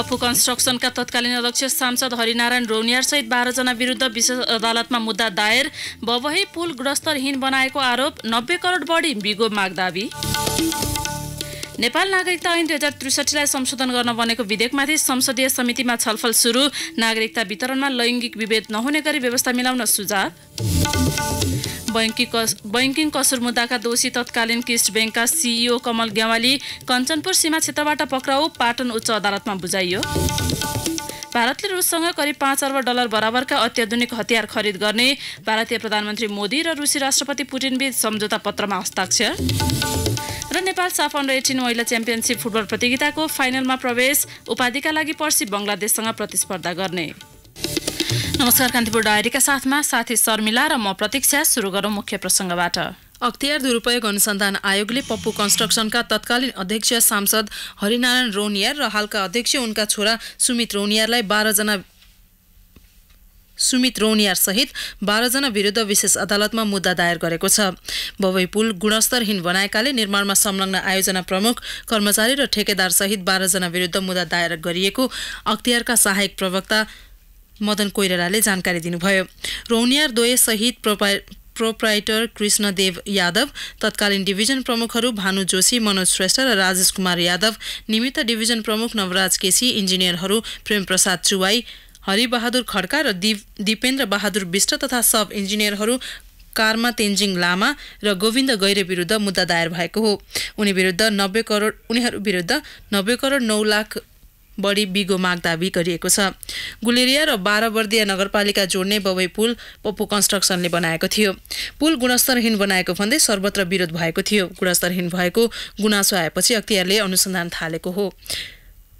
पप्पु कन्स्ट्रक्सनका तत्कालीन अध्यक्ष सांसद हरिनारायण रोनियार सहित बाह्रजना विरुद्ध विशेष अदालतमा मुद्दा दायर बबही पुल ग्रस्तरहीन बनाएको आरोप नब्बे करोड बढी बिगो माग दावी नेपाल नागरिकता ऐन दुई हजार त्रिसठीलाई संशोधन गर्न बनेको विधेयकमाथि संसदीय समितिमा छलफल सुरु नागरिकता वितरणमा लैङ्गिक विभेद नहुने गरी व्यवस्था मिलाउन सुझाव बैङ्किङ कसुर मुद्दाका दोषी तत्कालीन किस्ट ब्याङ्कका सिइओ कमल गेवाली कञ्चनपुर सीमा क्षेत्रबाट पक्राउ पाटन उच्च अदालतमा बुझाइयो भारतले रुससँग करिब पाँच अर्ब डलर बराबरका अत्याधुनिक हतियार खरिद गर्ने भारतीय प्रधानमन्त्री मोदी र रुसी राष्ट्रपति पुटिनबीच सम्झौता पत्रमा हस्ताक्षर र नेपाल साफ अन्डर एटिन महिला च्याम्पियनसिप फुटबल प्रतियोगिताको फाइनलमा प्रवेश उपाधिका लागि पर्सि बङ्गलादेशसँग प्रतिस्पर्धा गर्ने नमस्कार कान्तिपुर डायरीका साथमा साथी शर्मिला र म प्रतीक्षा सुरु गरौँ मुख्य प्रसङ्गबाट अख्तियार दुरुपयोग अनुसन्धान आयोगले पप्पु कन्स्ट्रक्सनका तत्कालीन अध्यक्ष सांसद हरिनारायण रोनियार र हालका अध्यक्ष उनका छोरा सुमित रोनियारलाई बाह्रजना सुमित सहित बाह्रजना विरुद्ध विशेष अदालतमा मुद्दा दायर गरेको छ बबई पुल गुणस्तरहीन बनाएकाले निर्माणमा संलग्न आयोजना प्रमुख कर्मचारी र ठेकेदार ठेकेदारसहित बाह्रजना विरुद्ध मुद्दा दायर गरिएको अख्तियारका सहायक प्रवक्ता मदन कोइरालाले जानकारी दिनुभयो रौनियार द्वय सहित प्रोपा प्रोप्राइटर कृष्णदेव यादव तत्कालीन डिभिजन प्रमुखहरू भानु जोशी मनोज श्रेष्ठ र राजेश कुमार यादव निमित्त डिभिजन प्रमुख नवराज केसी इन्जिनियरहरू प्रेमप्रसाद चुवाई हरिबहादुर खड्का र दिप दिपेन्द्र बहादुर विष्ट तथा सब इन्जिनियरहरू कारमा तेन्जिङ लामा र गोविन्द गैरे विरुद्ध मुद्दा दायर भएको हो उनी विरुद्ध नब्बे करोड उनीहरू विरुद्ध नब्बे करोड नौ लाख बढी बिगो माग दावी गरिएको छ गुलेरिया र बाह्रवर्दिया नगरपालिका जोड्ने बवै पुल पप्पु कन्स्ट्रक्सनले बनाएको थियो पुल गुणस्तरहीन बनाएको भन्दै सर्वत्र विरोध भएको थियो गुणस्तरहीन भएको गुनासो आएपछि अख्तियारले अनुसन्धान थालेको हो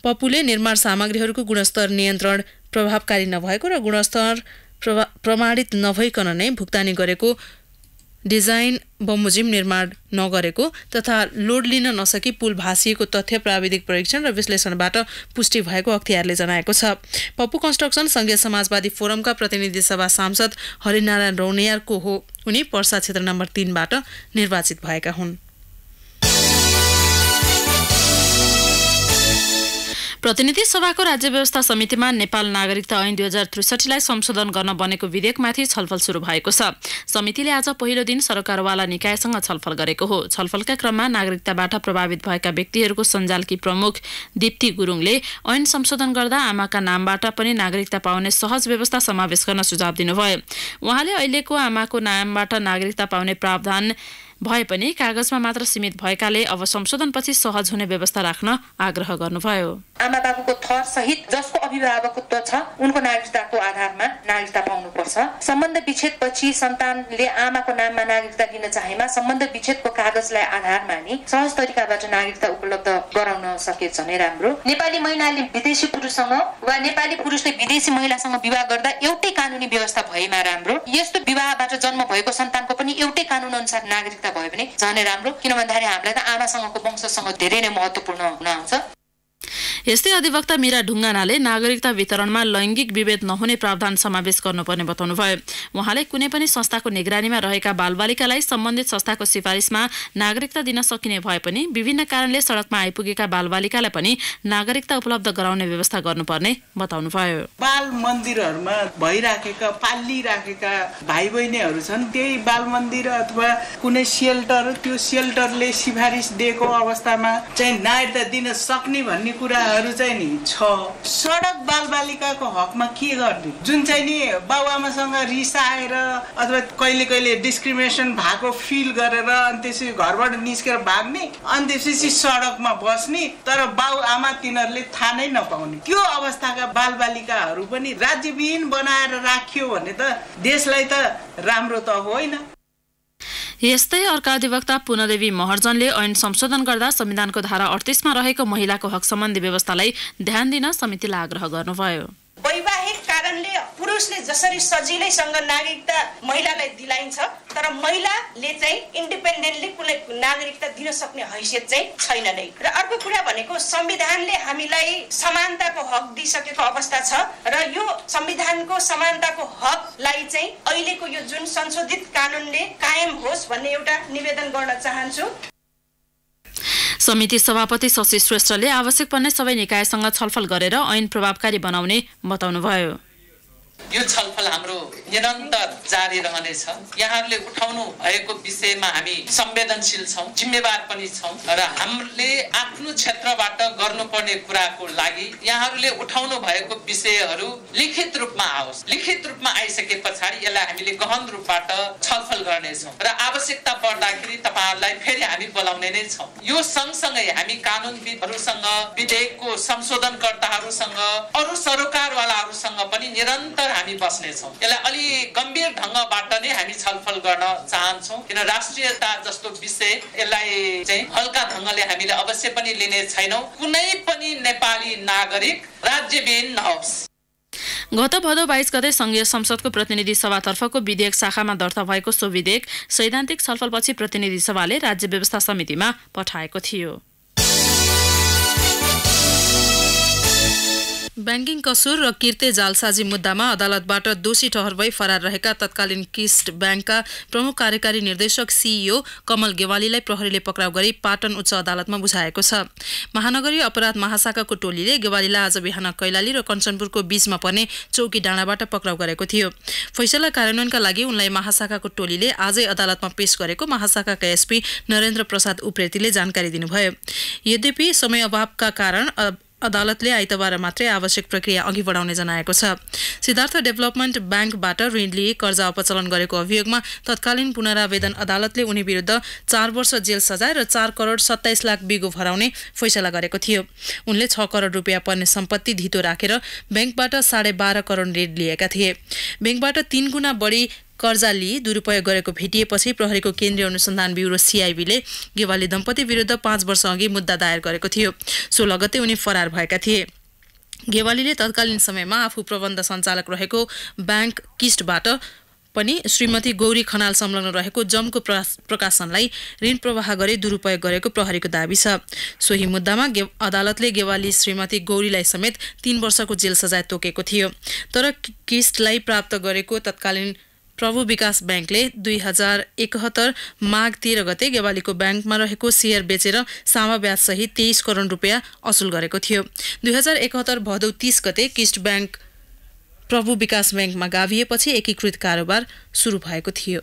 पप्पुले निर्माण सामग्रीहरूको गुणस्तर नियन्त्रण प्रभावकारी नभएको र गुणस्तर प्रमाणित नभइकन नै भुक्तानी गरेको डिजाइन बमोजिम निर्माण नगरेको तथा लोड लिन नसकी पुल भाँसिएको तथ्य प्राविधिक परीक्षण र विश्लेषणबाट पुष्टि भएको अख्तियारले जनाएको छ पप्पु कन्स्ट्रक्सन सङ्घीय समाजवादी फोरमका प्रतिनिधि सभा सांसद हरिनारायण रौनियारको हो उनी पर्सा क्षेत्र नम्बर तिनबाट निर्वाचित भएका हुन् प्रतिनिधि सभाको राज्य व्यवस्था समितिमा नेपाल नागरिकता ऐन दुई हजार त्रिसठीलाई संशोधन गर्न बनेको विधेयकमाथि छलफल सुरु भएको छ समितिले आज पहिलो दिन सरकारवाला निकायसँग छलफल गरेको हो छलफलका क्रममा नागरिकताबाट प्रभावित भएका व्यक्तिहरूको सञ्जालकी प्रमुख दीप्ति गुरुङले ऐन संशोधन गर्दा आमाका नामबाट पनि नागरिकता पाउने सहज व्यवस्था समावेश गर्न सुझाव दिनुभयो उहाँले अहिलेको आमाको नामबाट नागरिकता पाउने प्रावधान भए पनि कागजमा मात्र सीमित भएकाले अब संशोधनपछि सहज हुने व्यवस्था राख्न आग्रह गर्नुभयो आमा बाबुको थर सहित जसको अभिभावकत्व छ उनको नागरिकताको आधारमा नागरिकता पाउनुपर्छ सम्बन्ध विच्छेदपछि सन्तानले आमाको नाममा नागरिकता लिन चाहेमा सम्बन्ध विच्छेदको कागजलाई आधार मानि सहज तरिकाबाट नागरिकता उपलब्ध गराउन सके झनै राम्रो नेपाली महिलाले विदेशी पुरुषसँग वा नेपाली पुरुषले विदेशी महिलासँग विवाह गर्दा एउटै कानुनी व्यवस्था भएमा राम्रो यस्तो विवाहबाट जन्म भएको सन्तानको पनि एउटै कानुन अनुसार नागरिकता भयो भने जाने राम्रो किन भन्दाखेरि हामीलाई त आमासँगको वंशसँग धेरै नै महत्त्वपूर्ण हुन आउँछ यस्तै अधिवक्ता मिरा ढुङ्गानाले नागरिकता वितरणमा लैङ्गिक विभेद नहुने प्रावधान समावेश गर्नुपर्ने बताउनुभयो उहाँले कुनै पनि संस्थाको निगरानीमा रहेका बालबालिकालाई सम्बन्धित संस्थाको सिफारिसमा नागरिकता दिन सकिने भए पनि विभिन्न कारणले सडकमा आइपुगेका बालबालिकालाई पनि नागरिकता उपलब्ध गराउने व्यवस्था गर्नुपर्ने बताउनुभयो बाल मन्दिरहरूमा भइराखेका पालिराखेका भाइ बहिनीहरू छन् त्यही बाल मन्दिर अथवा कुनै सेल्टर त्यो सेल्टरले सिफारिस दिएको अवस्थामा चाहिँ नागरिकता दिन सक्ने भन्ने कुरा योजनाहरू चाहिँ नि छ सडक बालबालिकाको हकमा के गर्ने जुन चाहिँ नि बाबुआमासँग रिसाएर अथवा कहिले कहिले डिस्क्रिमिनेसन भएको फिल गरेर अनि त्यसपछि घरबाट निस्केर भाग्ने अनि त्यसपछि सडकमा बस्ने तर बाबुआमा तिनीहरूले थाहा नै नपाउने त्यो अवस्थाका बालबालिकाहरू पनि राज्यविहीन बनाएर राखियो भने त देशलाई त राम्रो त होइन यस्तै अर्का अधिवक्ता पुनदेवी महर्जनले ऐन संशोधन गर्दा संविधानको धारा अडतिसमा रहेको महिलाको हक सम्बन्धी व्यवस्थालाई ध्यान दिन समितिलाई आग्रह गर्नुभयो वैवाहिक कारणले पुरुषले जसरी सजिलैसँग नागरिकता महिलालाई दिलाइन्छ तर महिलाले चाहिँ इन्डिपेन्डेन्टली कुनै नागरिकता दिन सक्ने हैसियत चाहिँ छैन नै र अर्को कुरा भनेको संविधानले हामीलाई समानताको हक दिइसकेको अवस्था छ र यो संविधानको समानताको हकलाई चाहिँ अहिलेको यो जुन संशोधित कानुनले कायम होस् भन्ने एउटा निवेदन गर्न चाहन्छु समिति सभापति शशि श्रेष्ठले आवश्यक पर्ने सबै निकायसँग छलफल गरेर ऐन प्रभावकारी बनाउने बताउनुभयो यो छलफल हाम्रो निरन्तर जारी रहनेछ यहाँहरूले उठाउनु भएको विषयमा हामी संवेदनशील छौँ जिम्मेवार पनि छौँ र हामीले आफ्नो क्षेत्रबाट गर्नुपर्ने कुराको लागि यहाँहरूले उठाउनु भएको विषयहरू लिखित रूपमा आओस् लिखित रूपमा आइसके पछाडि यसलाई हामीले गहन रूपबाट छलफल गर्नेछौँ र आवश्यकता पर्दाखेरि तपाईँहरूलाई फेरि हामी बोलाउने नै छौँ यो सँगसँगै हामी कानुनविदहरूसँग विधेयकको संशोधनकर्ताहरूसँग अरू सरोकारवालाहरूसँग पनि निरन्तर मिलेर हामी बस्नेछौँ यसलाई अलि गम्भीर ढङ्गबाट नै हामी छलफल गर्न चाहन्छौँ किन राष्ट्रियता जस्तो विषय यसलाई चाहिँ हल्का ढङ्गले हामीले अवश्य पनि लिने छैनौँ कुनै पनि नेपाली नागरिक राज्यविहीन नहोस् गत भदौ बाइस गते संघीय संसदको प्रतिनिधि सभातर्फको विधेयक शाखामा दर्ता भएको सो विधेयक सैद्धान्तिक छलफलपछि प्रतिनिधि सभाले राज्य व्यवस्था समितिमा पठाएको थियो ब्याङ्किङ कसुर र किर्ते जालसाजी मुद्दामा अदालतबाट दोषी ठहर भई फरार रहेका तत्कालीन किस्ट ब्याङ्कका प्रमुख कार्यकारी निर्देशक सिइओ कमल गेवालीलाई प्रहरीले पक्राउ गरी पाटन उच्च अदालतमा बुझाएको छ महानगरीय अपराध महाशाखाको टोलीले गेवालीलाई आज बिहान कैलाली र कञ्चनपुरको बीचमा पर्ने चौकी डाँडाबाट पक्राउ गरेको थियो फैसला कार्यान्वयनका लागि उनलाई महाशाखाको टोलीले आजै अदालतमा पेश गरेको महाशाखाका एसपी नरेन्द्र प्रसाद उप्रेतीले जानकारी दिनुभयो यद्यपि समय अभावका कारण अदालतले आइतबार मात्रै आवश्यक प्रक्रिया अघि बढाउने जनाएको छ सिद्धार्थ डेभलपमेन्ट ब्याङ्कबाट ऋण लिए कर्जा अपचलन गरेको अभियोगमा तत्कालीन पुनरावेदन अदालतले उनी विरुद्ध चार वर्ष जेल सजाय र चार करोड सत्ताइस लाख बिगो भराउने फैसला गरेको थियो उनले छ करोड रुपियाँ पर्ने सम्पत्ति धितो राखेर ब्याङ्कबाट साढे बाह्र करोड ऋण लिएका थिए ब्याङ्कबाट तीन गुणा बढी कर्जा लिई दुरुपयोग गरेको भेटिएपछि प्रहरीको केन्द्रीय अनुसन्धान ब्युरो सिआइबीले गेवाली दम्पति विरुद्ध पाँच अघि मुद्दा दायर गरेको थियो सोह्र गते उनी फरार भएका थिए गेवालीले तत्कालीन समयमा आफू प्रबन्ध सञ्चालक रहेको ब्याङ्क किस्टबाट पनि श्रीमती गौरी खनाल संलग्न रहेको जमको प्रकाशनलाई ऋण प्रवाह गरी दुरुपयोग गरेको प्रहरीको दावी छ सोही मुद्दामा गे अदालतले गेवाली श्रीमती गौरीलाई समेत तीन वर्षको जेल सजाय तोकेको थियो तर किस्टलाई प्राप्त गरेको तत्कालीन प्रभु विकास ब्याङ्कले दुई हजार एकहत्तर माघ तेह्र गते गेवालीको ब्याङ्कमा रहेको सेयर बेचेर सामा ब्याजसहित तेइस करोड रुपियाँ असुल गरेको थियो दुई हजार एकहत्तर भदौ तीस गते किस्ट ब्याङ्क प्रभु विकास ब्याङ्कमा गाभिएपछि एकीकृत कारोबार सुरु भएको थियो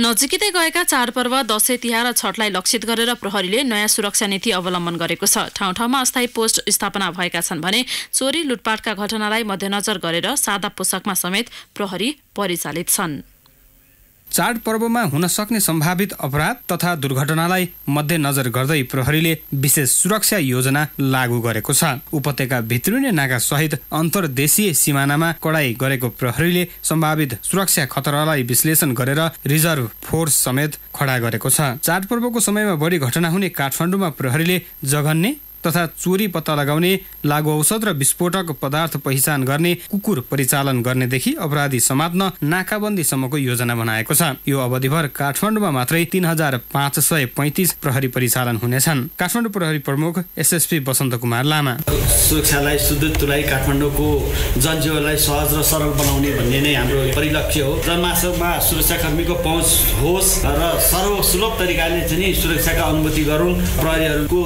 नजिकै गएका चाडपर्व दसैँ तिहार र छठलाई लक्षित गरेर प्रहरीले नयाँ सुरक्षा नीति अवलम्बन गरेको छ ठाउँ ठाउँमा अस्थायी पोस्ट स्थापना भएका छन् भने चोरी लुटपाटका घटनालाई मध्यनजर गरेर सादा पोसाकमा समेत प्रहरी परिचालित छन् चाडपर्वमा हुन सक्ने सम्भावित अपराध तथा दुर्घटनालाई मध्यनजर गर्दै प्रहरीले विशेष सुरक्षा योजना लागू गरेको छ उपत्यका भित्रिने नाका सहित अन्तर्देशीय सिमानामा कडाई गरेको प्रहरीले सम्भावित सुरक्षा खतरालाई विश्लेषण गरेर रिजर्भ फोर्स समेत खडा गरेको छ चाडपर्वको समयमा बढी घटना हुने काठमाडौँमा प्रहरीले जघन्ने तथा चोरी पत्ता लगाउने लागु औषध र विस्फोटक पदार्थ पहिचान गर्ने कुकुर परिचालन गर्नेदेखि अपराधी समात्न नाकाबन्दीसम्मको योजना बनाएको छ यो अवधिभर काठमाडौँमा मात्रै तीन हजार पाँच सय पैतिस प्रहरी परिचालन हुनेछन् काठमाडौँ प्रहरी प्रमुख एसएसपी बसन्त कुमार लामा सुरक्षालाई सुदृढ तुलाई काठमाडौँको जनजीवनलाई सहज र सरल बनाउने भन्ने नै हाम्रो परिलक्ष्य हो जनमासमा सुरक्षाकर्मीको पहुँच होस् र सर्वसुलभ तरिकाले चाहिँ सुरक्षाका अनुभूति गरौँ प्रहरीहरूको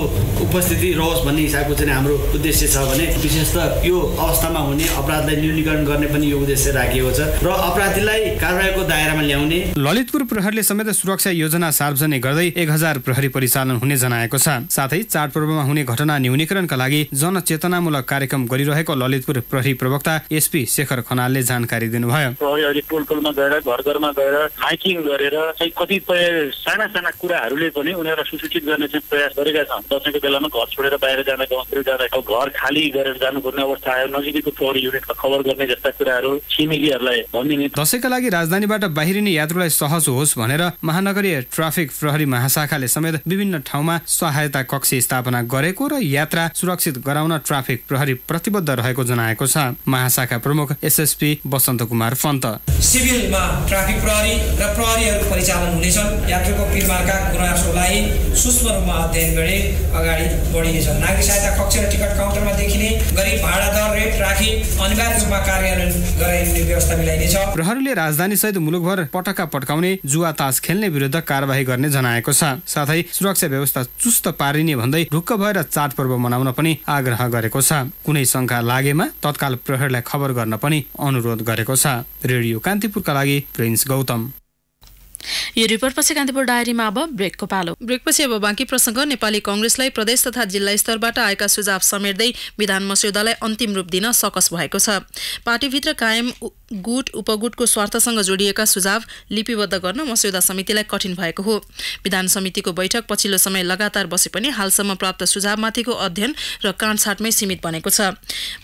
उपस्थिति नहोस् भन्ने हिसाबको चाहिँ हाम्रो उद्देश्य छ भने विशेष त यो अवस्थामा हुने अपराधलाई न्यूनीकरण गर्ने पनि यो उद्देश्य राखिएको छ र अपराधीलाई कारवाहीको दायरामा ल्याउने ललितपुर प्रहरीले समेत सुरक्षा योजना सार्वजनिक गर्दै एक हजार प्रहरी परिचालन हुने जनाएको छ साथै चाडपर्वमा हुने घटना न्यूनीकरणका लागि जनचेतनामूलक कार्यक्रम गरिरहेको ललितपुर प्रहरी प्रवक्ता एसपी शेखर खनालले जानकारी दिनुभयो टोल टोलमा गएर घर घरमा गएर माइकिङ गरेर चाहिँ कतिपय साना साना कुराहरूले पनि उनीहरूलाई सुसूचित गर्ने चाहिँ प्रयास गरेका छन् दसैँको बेलामा घर छोडेर गरेर बाहिर जानको हस्पिटल जाँदाको घर खाली गरेर जानुपर्ने अवस्था आयो नजिकैको फोहोर युनिटमा खबर गर्ने जस्ता कुराहरू छिमेकीहरूलाई भनिदिने दसैँका लागि राजधानीबाट बाहिरिने यात्रुलाई सहज होस् भनेर महानगरीय ट्राफिक प्रहरी महाशाखाले समेत विभिन्न ठाउँमा सहायता कक्ष स्थापना गरेको र यात्रा सुरक्षित गराउन ट्राफिक प्रहरी प्रतिबद्ध रहेको जनाएको छ महाशाखा प्रमुख एसएसपी वसन्त कुमार फन्त सिभिलमा ट्राफिक प्रहरी र प्रहरीहरू परिचालन हुनेछन् यात्रुको पिरमारका गुनासोलाई सूक्ष्म रूपमा अध्ययन गरे अगाडि बढिनेछ छ नागरिक सहायता कक्ष र टिकट काउन्टरमा देखिने गरी भाडा दर रेट राखी अनिवार्य रूपमा कार्यान्वयन गराइने व्यवस्था मिलाइनेछ प्रहरीले राजधानी सहित मुलुकभर पटका पटकाउने जुवा तास खेल्ने विरुद्ध कारवाही गर्ने जनाएको छ साथै सुरक्षा व्यवस्था चुस्त पारिने भन्दै ढुक्क भएर चाडपर्व मनाउन पनि आग्रह गरेको छ कुनै शङ्का लागेमा तत्काल प्रहरीलाई खबर गर्न पनि अनुरोध गरेको छ रेडियो कान्तिपुरका लागि प्रिन्स गौतम यो रिपोर्ट रिपोर्टपछि कान्तिपुर डायरीमा अब ब्रेकको पालो ब्रेकपछि अब बाँकी प्रसङ्ग नेपाली कङ्ग्रेसलाई प्रदेश तथा जिल्ला स्तरबाट आएका सुझाव समेट्दै विधान मस्यौदालाई अन्तिम रूप दिन सकस भएको छ पार्टीभित्र कायम गुट उपगुटको स्वार्थसँग जोडिएका सुझाव लिपिबद्ध गर्न मस्यौदा समितिलाई कठिन भएको हो विधान समितिको बैठक पछिल्लो समय लगातार बसे पनि हालसम्म प्राप्त सुझावमाथिको अध्ययन र काँडछाँटमै सीमित बनेको छ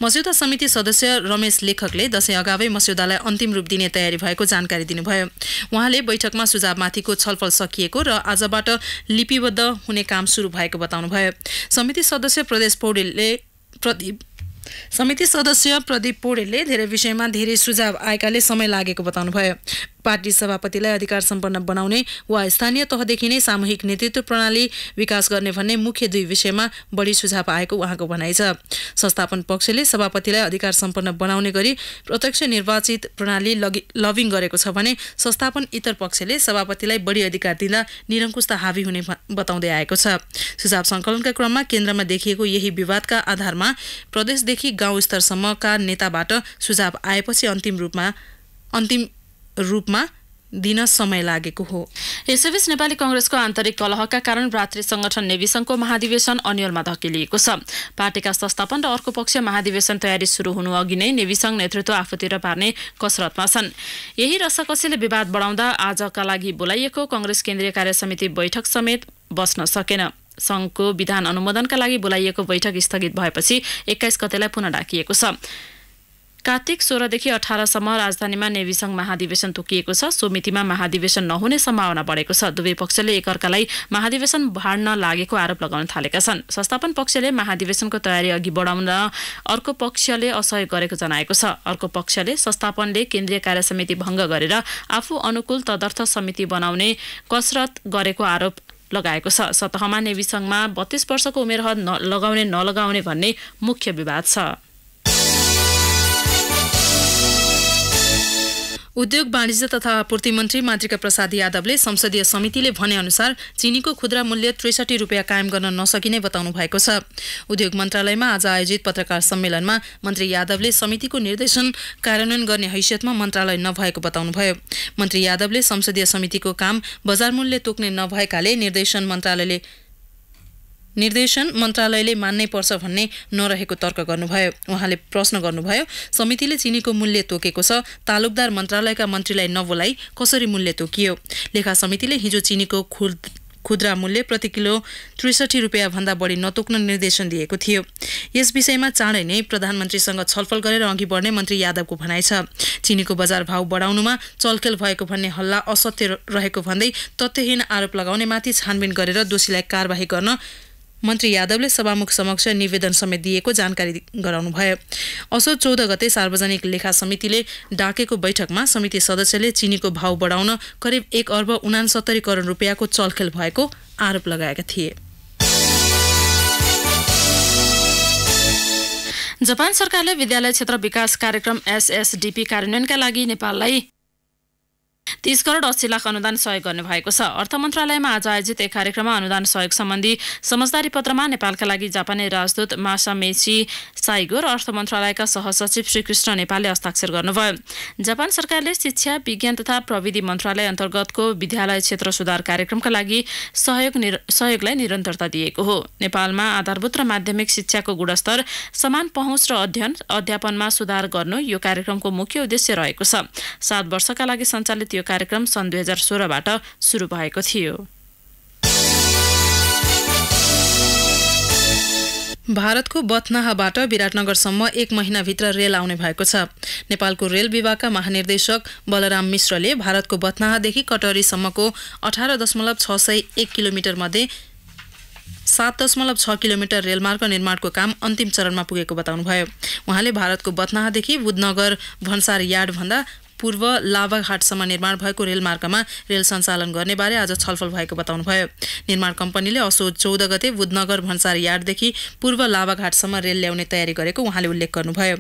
मस्यौदा समिति सदस्य रमेश लेखकले दशैँ अगावै मस्यौदालाई अन्तिम रूप दिने तयारी भएको जानकारी दिनुभयो उहाँले बैठकमा सुझावमाथिको छलफल सकिएको र आजबाट लिपिबद्ध हुने काम सुरु भएको बताउनुभयो समिति सदस्य प्रदेश पौडेलले प्रदीप समिति सदस्य प्रदीप पौडेलले धेरै विषयमा धेरै सुझाव आएकाले समय लागेको बताउनुभयो पार्टी सभापतिलाई अधिकार सम्पन्न बनाउने वा स्थानीय तहदेखि नै सामूहिक नेतृत्व प्रणाली विकास गर्ने भन्ने मुख्य दुई विषयमा बढी सुझाव आएको उहाँको भनाइ छ संस्थापन पक्षले सभापतिलाई अधिकार सम्पन्न बनाउने गरी प्रत्यक्ष निर्वाचित प्रणाली लभिङ गरेको छ भने संस्थापन इतर पक्षले सभापतिलाई बढी अधिकार दिँदा निरङ्कुशता हावी हुने बताउँदै आएको छ सुझाव सङ्कलनका क्रममा केन्द्रमा देखिएको यही विवादका आधारमा प्रदेशदेखि गाउँ स्तरसम्मका नेताबाट सुझाव आएपछि अन्तिम रूपमा अन्तिम रूपमा दिन समय लागेको हो यसैबीच नेपाली कङ्ग्रेसको आन्तरिक कलहका कारण भ्रातृ संगठन नेविसङ्घको महाधिवेशन अन्यलमा धकेलिएको छ पार्टीका संस्थापन र अर्को पक्ष महाधिवेशन तयारी सुरु हुनु अघि नै नेविसङ्घ नेतृत्व आफूतिर पार्ने कसरतमा छन् यही रसकसीले विवाद बढाउँदा आजका लागि बोलाइएको कङ्ग्रेस केन्द्रीय कार्य समिति बैठक समेत बस्न सकेन सङ्घको विधान अनुमोदनका लागि बोलाइएको बैठक स्थगित भएपछि एक्काइस गतेलाई पुनः डाकिएको छ कार्तिक सोह्रदेखि अठारसम्म राजधानीमा नेभी संघ महाधिवेशन तोकिएको छ सो मितिमा महाधिवेशन नहुने सम्भावना बढेको छ दुवै पक्षले एकअर्कालाई महाधिवेशन भाड्न लागेको आरोप लगाउन थालेका छन् संस्थापन पक्षले महाधिवेशनको तयारी अघि बढाउन अर्को पक्षले असहयोग गरेको जनाएको छ अर्को पक्षले संस्थापनले केन्द्रीय कार्य समिति भङ्ग गरेर आफू अनुकूल तदर्थ समिति बनाउने कसरत गरेको आरोप लगाएको छ सतहमा नेभी संघमा बत्तीस वर्षको उमेर हद लगाउने नलगाउने भन्ने मुख्य विवाद छ उद्योग वाणिज्य तथा आपूर्ति मन्त्री मातृका प्रसाद यादवले संसदीय समितिले भनेअनुसार चिनीको खुद्रा मूल्य त्रिसठी रुपियाँ कायम गर्न नसकिने बताउनु भएको छ उद्योग मन्त्रालयमा आज आयोजित पत्रकार सम्मेलनमा मन्त्री यादवले समितिको निर्देशन कार्यान्वयन गर्ने हैसियतमा मन्त्रालय नभएको बताउनुभयो मन्त्री यादवले संसदीय समितिको काम बजार मूल्य तोक्ने नभएकाले निर्देशन मन्त्रालयले निर्देशन मन्त्रालयले मान्नै पर्छ भन्ने नरहेको तर्क गर्नुभयो उहाँले प्रश्न गर्नुभयो समितिले चिनीको मूल्य तोकेको छ तालुकदार मन्त्रालयका मन्त्रीलाई नबोलाई कसरी मूल्य तोकियो लेखा समितिले हिजो चिनीको खुद खुद्रा मूल्य प्रति किलो त्रिसठी रुपियाँभन्दा बढी नतोक्न निर्देशन दिएको थियो यस विषयमा चाँडै नै प्रधानमन्त्रीसँग छलफल गरेर अघि बढ्ने मन्त्री यादवको भनाइ छ चिनीको बजार भाव बढाउनुमा चलखेल भएको भन्ने हल्ला असत्य रहेको भन्दै तथ्यहीन आरोप लगाउनेमाथि छानबिन गरेर दोषीलाई कारवाही गर्न मन्त्री यादवले सभामुख समक्ष निवेदन समेत दिएको जानकारी गराउनुभयो असो चौध गते सार्वजनिक लेखा समितिले डाकेको बैठकमा समिति सदस्यले चिनीको भाव बढाउन करिब एक अर्ब उनासत्तरी करोड रुपियाँको चलखेल भएको आरोप लगाएका थिए जापान सरकारले विद्यालय क्षेत्र विकास कार्यक्रम एसएसडिपी कार्यान्वयनका लागि नेपाललाई तीस करोड अस्सी लाख अनुदान सहयोग गर्ने भएको छ अर्थ मन्त्रालयमा आज आयोजित एक कार्यक्रममा अनुदान सहयोग सम्बन्धी समझदारी पत्रमा नेपालका लागि जापानी राजदूत मासा मेची साइगो र अर्थ मन्त्रालयका सहसचिव श्रीकृष्ण नेपालले हस्ताक्षर गर्नुभयो जापान सरकारले शिक्षा विज्ञान तथा प्रविधि मन्त्रालय अन्तर्गतको विद्यालय क्षेत्र सुधार कार्यक्रमका लागि सहयोग सहयोगलाई निरन्तरता दिएको हो नेपालमा आधारभूत र माध्यमिक शिक्षाको गुणस्तर समान पहुँच र अध्ययन अध्यापनमा सुधार गर्नु यो कार्यक्रमको मुख्य उद्देश्य रहेको छ सात वर्षका लागि सञ्चालित त्यो कार्यक्रम सन् दुई हजार सोह्रबाट सुरु भएको थियो भारतको बथनाहाबाट विराटनगरसम्म एक महिनाभित्र रेल आउने भएको छ नेपालको रेल विभागका महानिर्देशक बलराम मिश्रले भारतको बथनाहादेखि कटहरीसम्मको अठार दशमलव छ सय एक किलोमिटरमध्ये सात दशमलव छ किलोमिटर रेलमार्ग निर्माणको काम अन्तिम चरणमा पुगेको बताउनुभयो उहाँले भारतको बथनाहादेखि बुधनगर भन्सार यार्डभन्दा पूर्व लाभाघाटसम्म निर्माण भएको रेलमार्गमा रेल सञ्चालन गर्नेबारे आज छलफल भएको बताउनुभयो निर्माण कम्पनीले असोज चौध गते बुधनगर भन्सार यार्डदेखि पूर्व लाभाघाटसम्म रेल ल्याउने तयारी गरेको उहाँले उल्लेख गर्नुभयो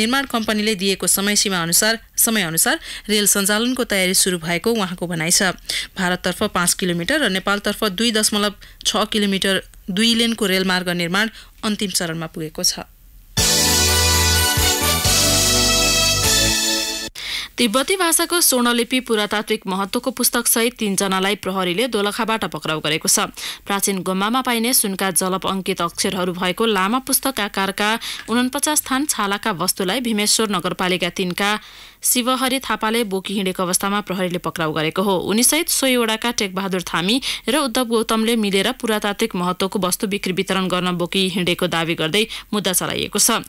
निर्माण कम्पनीले दिएको समयसीमा अनुसार समयअनुसार रेल सञ्चालनको तयारी सुरु भएको उहाँको भनाइ छ भारततर्फ पाँच किलोमिटर र नेपालतर्फ दुई दशमलव छ किलोमिटर दुई लेनको रेलमार्ग निर्माण अन्तिम चरणमा पुगेको छ तिब्बती भाषाको स्वर्णलिपि पुरातात्विक महत्त्वको पुस्तकसहित तीनजनालाई प्रहरीले दोलखाबाट पक्राउ गरेको छ प्राचीन गुम्बामा पाइने सुनका जलप अङ्कित अक्षरहरू भएको लामा पुस्तक आकारका उनपचास थान छालाका वस्तुलाई भीमेश्वर नगरपालिका तिनका शिवहरि थापाले बोकी हिँडेको अवस्थामा प्रहरीले पक्राउ गरेको हो उनीसहित सोहीवटाका टेकबहादुर थामी र उद्धव गौतमले मिलेर पुरातात्विक महत्वको वस्तु बिक्री वितरण गर्न बोकी हिँडेको दावी गर्दै मुद्दा चलाइएको छ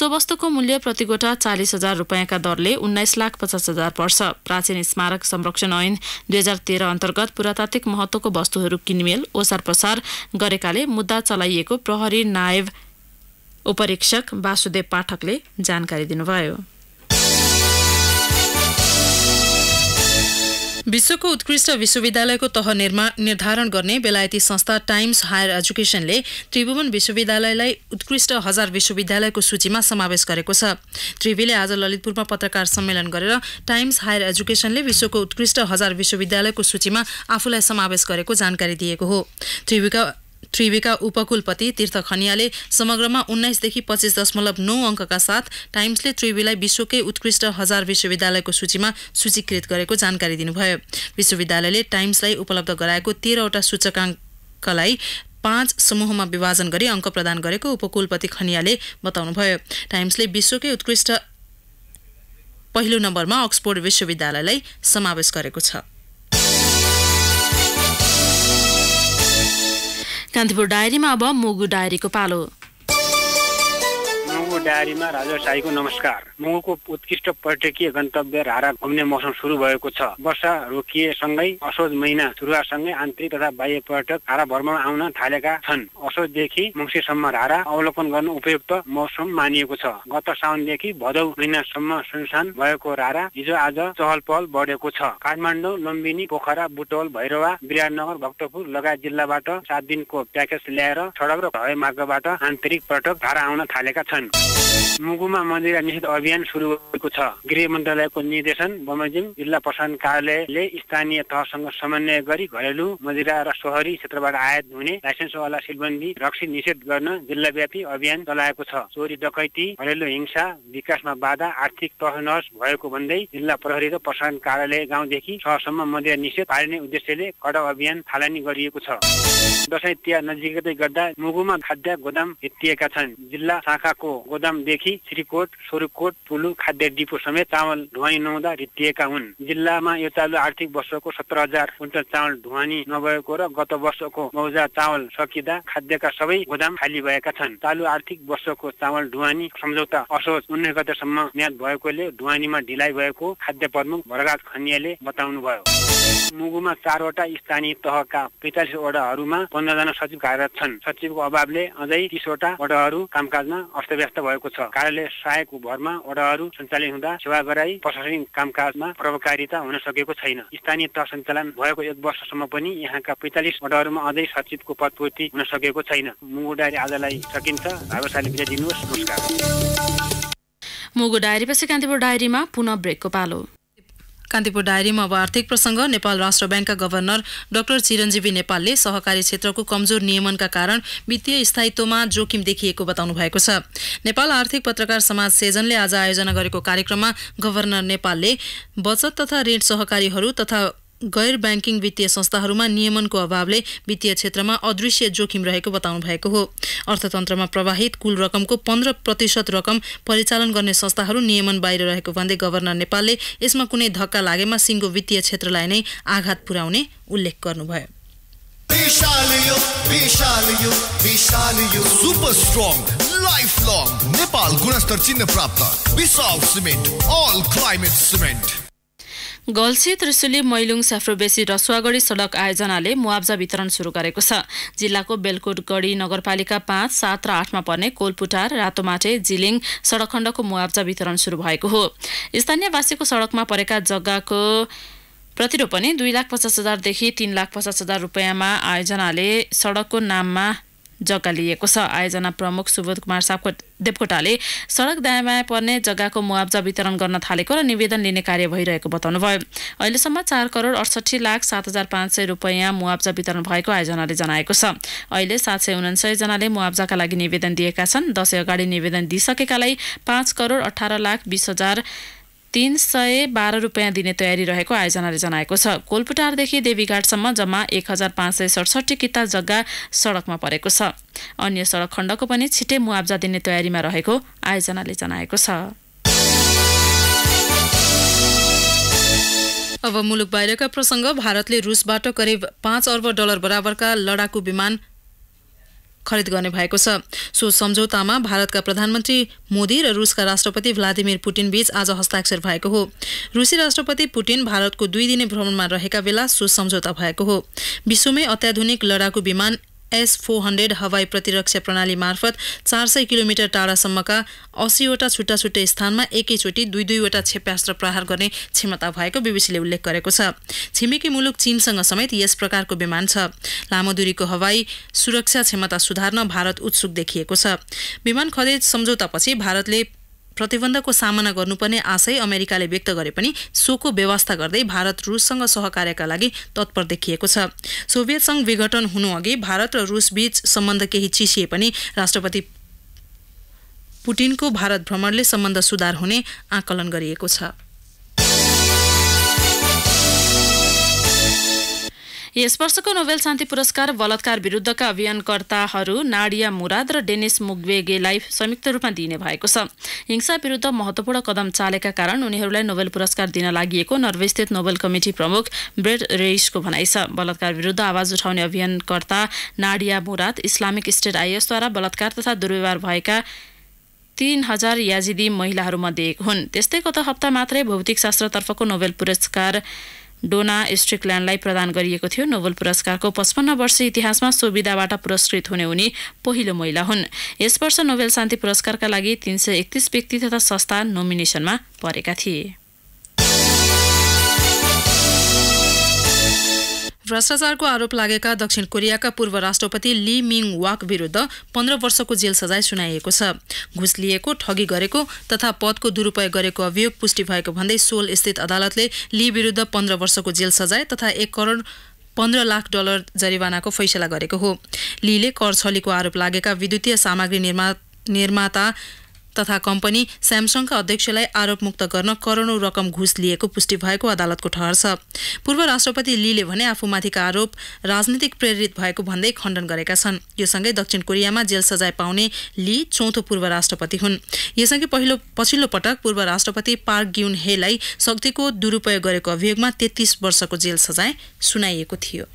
सो वस्तुको मूल्य प्रतिगोटा चालिस हजार रुपियाँका दरले उन्नाइस लाख पचास हजार पर्छ प्राचीन स्मारक संरक्षण ऐन दुई हजार तेह्र अन्तर्गत पुरातात्विक महत्वको वस्तुहरू किनमेल ओसार पसार गरेकाले मुद्दा चलाइएको प्रहरी नायब उपरीक्षक वासुदेव पाठकले जानकारी दिनुभयो विश्वको उत्कृष्ट विश्वविद्यालयको तह निर्धारण गर्ने बेलायती संस्था टाइम्स हायर एजुकेसनले त्रिभुवन विश्वविद्यालयलाई उत्कृष्ट हजार विश्वविद्यालयको सूचीमा समावेश गरेको छ त्रिवीले आज ललितपुरमा पत्रकार सम्मेलन गरेर टाइम्स हायर एजुकेसनले विश्वको उत्कृष्ट हजार विश्वविद्यालयको सूचीमा आफूलाई समावेश गरेको जानकारी दिएको हो त्रिवीका ट्रिबीका उपकुलपति तीर्थ खनियाले समग्रमा उन्नाइसदेखि पच्चिस दशमलव नौ अङ्कका साथ टाइम्सले त्रिवीलाई विश्वकै उत्कृष्ट हजार विश्वविद्यालयको सूचीमा सूचीकृत गरेको जानकारी दिनुभयो विश्वविद्यालयले टाइम्सलाई उपलब्ध गराएको तेह्रवटा सूचकाङ्कलाई पाँच समूहमा विभाजन गरी अङ्क प्रदान गरेको उपकुलपति खनियाले बताउनुभयो टाइम्सले विश्वकै उत्कृष्ट पहिलो नम्बरमा अक्सफोर्ड विश्वविद्यालयलाई समावेश गरेको छ कान्तिपुर डायरीमा अब मुगु डायरीको पालो डायरीमा राजा साईको नमस्कार मुगुको उत्कृष्ट पर्यटकीय गन्तव्य रारा घुम्ने मौसम सुरु भएको छ वर्षा रोकिएसँगै असोज महिना सुरुवातसँगै आन्तरिक तथा बाह्य पर्यटक धारा भ्रमण आउन थालेका छन् असोजदेखि मङ्सिरसम्म धारा अवलोकन गर्न उपयुक्त मौसम मानिएको छ गत साउनदेखि भदौ महिनासम्म सुनसान भएको रारा हिजो आज चहल पहल बढेको छ काठमाडौँ लुम्बिनी पोखरा बुटौल भैरवा विराटनगर भक्तपुर लगायत जिल्लाबाट सात दिनको प्याकेज ल्याएर सडक र हवाई मार्गबाट आन्तरिक पर्यटक धारा आउन थालेका छन् मुगुमा मदिरा निषेध अभियान सुरु भएको छ गृह मन्त्रालयको निर्देशन बमोजिम जिल्ला प्रशासन कार्यालयले स्थानीय तहसँग समन्वय गरी घरेलु मदिरा र सहरी क्षेत्रबाट आयात हुने लाइसेन्सवाला सिलबन्दी रक्सी निषेध गर्न जिल्लाव्यापी अभियान चलाएको छ चोरी डकैती घरेलु हिंसा विकासमा बाधा आर्थिक तहनस भएको भन्दै जिल्ला प्रहरी र प्रशासन कार्यालय गाउँदेखि सहरसम्म मदिरा निषेध पारिने उद्देश्यले कडा अभियान थालनी गरिएको छ दसैँ तिहार नजिकै गर्दा मुगुमा खाद्य गोदाम हिटिएका छन् जिल्ला शाखाको गोदामदेखि श्रीकोट स्वरूपकोट पुलु खाद्य डिपो समेत चामल ढुवानी नहुँदा रिटिएका हुन् जिल्लामा यो चालु आर्थिक वर्षको सत्र हजार क्विन्टल चामल ढुवानी नभएको र गत वर्षको मौजा चामल सकिँदा खाद्यका सबै गोदाम खाली भएका छन् चालु आर्थिक वर्षको चामल ढुवानी सम्झौता असोज उन्नाइस गतेसम्म म्याद भएकोले ढुवानीमा ढिलाइ भएको खाद्य प्रमुख भरगाज खनियाले बताउनुभयो मुगुमा चारवटा स्थानीय तहका पैतालिस वडाहरूमा पन्ध्रजना सचिव कार्यरत छन् सचिवको अभावले अझै तिसवटा वडाहरू कामकाजमा अस्तव्यस्त भएको छ कार्यालय सहायक भरमा वडाहरू सञ्चालित हुँदा सेवा गराई प्रशासनिक कामकाजमा प्रभावकारिता हुन सकेको छैन स्थानीय तह सञ्चालन भएको एक वर्षसम्म पनि यहाँका पैतालिस वडाहरूमा अझै सचिवको पदपूर्ति हुन सकेको छैन मुगु डायरी आजलाई सकिन्छ भावशाली बिदा दिनुहोस् नमस्कार मुगु पछि कान्तिपुर डायरीमा पुनः ब्रेकको पालो कान्तिपुर डायरीमा अब आर्थिक प्रसङ्ग नेपाल राष्ट्र ब्याङ्कका गभर्नर डाक्टर चिरञ्जीवी नेपालले सहकारी क्षेत्रको कमजोर नियमनका कारण वित्तीय स्थायित्वमा जोखिम देखिएको बताउनु भएको छ नेपाल आर्थिक पत्रकार समाज सेजनले आज आयोजना गरेको कार्यक्रममा गभर्नर नेपालले बचत तथा ऋण सहकारीहरू तथा गैर ब्याङ्किङ वित्तीय संस्थाहरूमा नियमनको अभावले वित्तीय क्षेत्रमा अदृश्य जोखिम रहेको बताउनु भएको हो अर्थतन्त्रमा प्रवाहित कुल रकमको पन्ध्र प्रतिशत रकम परिचालन गर्ने संस्थाहरू नियमन बाहिर रहेको भन्दै गभर्नर नेपालले यसमा कुनै धक्का लागेमा सिङ्गो वित्तीय क्षेत्रलाई नै आघात पुर्याउने उल्लेख गर्नुभयो नेपाल गुणस्तर चिन्ह प्राप्त cement all climate cement Galchhi Trishuli Mailung Syaphrubesi Rasuwagadhi सडक आयोजनाले मुआब्जा वितरण सुरु गरेको छ जिल्लाको बेलकोटगढी नगरपालिका पाँच सात र आठमा पर्ने कोलपुटार रातोमाटे जिलिङ सडक खण्डको मुआब्जा वितरण सुरु भएको हो स्थानीयवासीको सडकमा परेका जग्गाको प्रतिरोपणी दुई लाख पचास हजारदेखि तिन लाख पचास हजार रुपियाँमा आयोजनाले सडकको नाममा जग्गा लिएको छ आयोजना प्रमुख सुबोध कुमार सापको देवकोटाले सडक दायाँ पर्ने जग्गाको मुआब्जा वितरण गर्न थालेको र निवेदन लिने कार्य भइरहेको बताउनुभयो अहिलेसम्म चार करोड अडसठी लाख सात हजार पाँच सय रुपियाँ मुआब्जा वितरण भएको आयोजनाले जनाएको छ अहिले सात सय उनासयजनाले मुआब्जाका लागि निवेदन दिएका छन् दसैँ अगाडि निवेदन दिइसकेकालाई पाँच करोड अठार लाख बिस हजार तीन सय बाह्र रुपियाँ दिने तयारी रहेको आयोजनाले जनाएको छ कोलपुटारदेखि देवीघाटसम्म जम्मा एक हजार पाँच सय सडसठी किता जग्गा सडकमा परेको छ अन्य सडक खण्डको पनि छिटै मुआब्जा दिने तयारीमा रहेको आयोजनाले जनाएको छ अब मुलुक बाहिरका प्रसङ्ग भारतले रुसबाट करिब पाँच अर्ब डलर बराबरका लडाकु विमान खरिद गर्ने भएको छ सो सम्झौतामा भारतका प्रधानमन्त्री मोदी र रुसका राष्ट्रपति भ्लादिमिर पुटिन बीच आज हस्ताक्षर भएको हो रुसी राष्ट्रपति पुटिन भारतको दुई दिने भ्रमणमा रहेका बेला सो सम्झौता भएको हो विश्वमै अत्याधुनिक लडाकु विमान एस फोर हन्ड्रेड हवाई प्रतिरक्षा प्रणाली मार्फत चार सय किलोमिटर टाढासम्मका असीवटा छुट्टा छुट्टै स्थानमा एकैचोटि दुई दुईवटा क्षेप्यास्त्र प्रहार गर्ने क्षमता भएको बिबिसीले उल्लेख गरेको छ छिमेकी मुलुक चीनसँग समेत यस प्रकारको विमान छ लामो दूरीको हवाई सुरक्षा क्षमता सुधार्न भारत उत्सुक देखिएको छ विमान खरिद सम्झौतापछि भारतले प्रतिबन्धको सामना गर्नुपर्ने आशय अमेरिकाले व्यक्त गरे पनि सोको व्यवस्था गर्दै भारत रुससँग सहकार्यका लागि तत्पर देखिएको छ सोभियत सङ्घ विघटन हुनुअघि भारत र रुसबीच सम्बन्ध केही चिसिए पनि राष्ट्रपति पुटिनको भारत भ्रमणले सम्बन्ध सुधार हुने आकलन गरिएको छ यस वर्षको नोबेल शान्ति पुरस्कार बलात्कार विरुद्धका अभियानकर्ताहरू नाडिया मुराद र डेनिस मुग्वेगेलाई संयुक्त रूपमा दिइने भएको छ हिंसा विरुद्ध महत्त्वपूर्ण कदम चालेका कारण उनीहरूलाई नोबेल पुरस्कार दिन लागि नर्वेस्थित नोबेल कमिटी प्रमुख ब्रेड रेइसको भनाइ छ बलात्कार विरुद्ध आवाज उठाउने अभियानकर्ता नाडिया मुराद इस्लामिक स्टेट आइएसद्वारा बलात्कार तथा दुर्व्यवहार भएका तीन हजार याजिदी महिलाहरूमध्ये एक हुन् त्यस्तै गत हप्ता मात्रै भौतिक शास्त्रतर्फको नोबेल पुरस्कार डोना स्ट्रिकल्यान्डलाई प्रदान गरिएको थियो नोबेल पुरस्कारको पचपन्न वर्ष इतिहासमा सुविधाबाट पुरस्कृत हुने उनी पहिलो महिला हुन् यस वर्ष नोबेल शान्ति पुरस्कारका लागि तीन सय एकतिस व्यक्ति तथा संस्था नोमिनेसनमा परेका थिए भ्रष्टाचारको आरोप लागेका दक्षिण कोरियाका पूर्व राष्ट्रपति ली मिङ वाक विरुद्ध पन्ध्र वर्षको जेल सजाय सुनाइएको छ घुस लिएको ठगी गरेको तथा पदको दुरुपयोग गरेको अभियोग पुष्टि भएको भन्दै सोल स्थित अदालतले ली विरुद्ध पन्ध्र वर्षको जेल सजाय तथा एक करोड पन्ध्र लाख डलर जरिवानाको फैसला गरेको हो लीले कर छलीको आरोप लागेका विद्युतीय सामग्री निर्मा निर्माता तथा कम्पनी स्यामसङका अध्यक्षलाई आरोपमुक्त गर्न करोडौँ रकम घुस लिएको पुष्टि भएको अदालतको ठहर छ पूर्व राष्ट्रपति लीले भने आफूमाथिका आरोप राजनीतिक प्रेरित भएको भन्दै खण्डन गरेका छन् यो सँगै दक्षिण कोरियामा जेल सजाय पाउने ली चौथो पूर्व राष्ट्रपति हुन् यसअघि पहिलो पछिल्लो पटक पूर्व राष्ट्रपति पार्क ग्युन हेलाई शक्तिको दुरुपयोग गरेको अभियोगमा तेत्तिस वर्षको जेल सजाय सुनाइएको थियो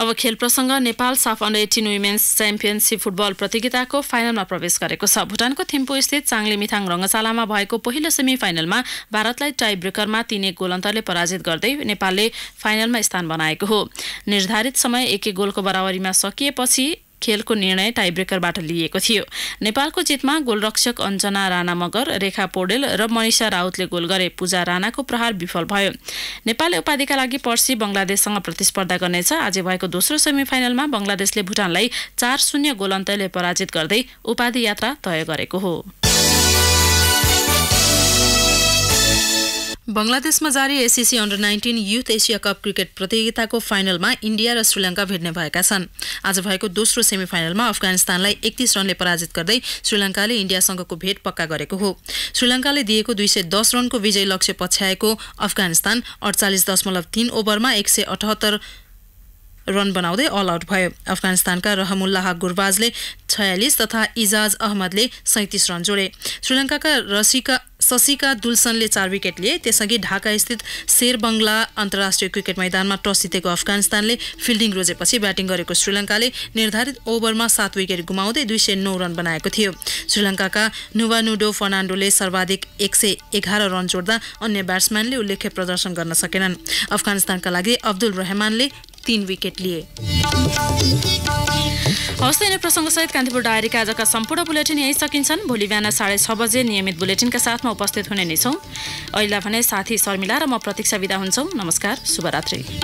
अब खेल प्रसङ्ग Nepal SAFF under eighteen women's championship football प्रतियोगिताको फाइनलमा प्रवेश गरेको छ भुटानको थिम्पू स्थित चाङले मिथाङ रङ्गशालामा भएको पहिलो सेमी फाइनलमा भारतलाई टाई ब्रेकरमा तिन एक गोल अन्तरले पराजित गर्दै नेपालले फाइनलमा स्थान बनाएको हो निर्धारित समय एक एक गोलको बराबरीमा सकिएपछि खेलको निर्णय टाइब्रेकरबाट लिएको थियो नेपालको जितमा गोलरक्षक अञ्जना राणा मगर रेखा पौडेल र मनिषा राउतले गोल गरे पूजा राणाको प्रहार विफल भयो नेपालले उपाधिका लागि पर्सी बङ्गलादेशसँग प्रतिस्पर्धा गर्नेछ आज भएको दोस्रो सेमी फाइनलमा बङ्गलादेशले भुटानलाई चार शून्य गोल अन्तले पराजित गर्दै उपाधि यात्रा तय गरेको हो बङ्गलादेशमा जारी ACC under nineteen youth Asia cup cricket प्रतियोगिताको फाइनलमा इन्डिया र श्रीलङ्का भेट्ने भएका छन् आज भएको दोस्रो सेमी फाइनलमा अफगानिस्तानलाई एकतिस रनले पराजित गर्दै श्रीलङ्काले इन्डियासँगको भेट पक्का गरेको हो श्रीलङ्काले दिएको दुई सय दस रनको विजय लक्ष्य पछ्याएको अफगानिस्तान अडचालिस दशमलव तीन ओभरमा एक सय अठहत्तर रन बनाउँदै अल आउट भयो अफगानिस्तानका रहमुल्लाह गुरबाजले छयालिस तथा इजाज अहमदले सैतिस रन जोडे श्रीलङ्काका रसिका शशिका दुलसनले चार विकेट लिए त्यसअघि ढाकास्थित शेर बङ्गला अन्तर्राष्ट्रिय क्रिकेट मैदानमा टस जितेको अफगानिस्तानले फिल्डिङ रोजेपछि ब्याटिङ गरेको श्रीलङ्काले निर्धारित ओभरमा सात विकेट गुमाउँदै दुई सय नौ रन बनाएको थियो श्रीलङ्काका नुवानुडो फर्नान्डोले सर्वाधिक एक सय एघार रन जोड्दा अन्य ब्याट्सम्यानले उल्लेख्य प्रदर्शन गर्न सकेनन् अफगानिस्तानका लागि अब्दुल रहमानले तीन विकेट लिए हवस् यिनै प्रसङ्गसहित कान्तिपुर डायरीका आजका सम्पूर्ण बुलेटिन यहीँ सकिन्छन् भोलि बिहान साढे छ बजे नियमित बुलेटिनका साथमा उपस्थित हुने नै छौँ अहिले भने साथी शर्मिला र म प्रतीक्षा विदा हुन्छौँ नमस्कार शुभरात्री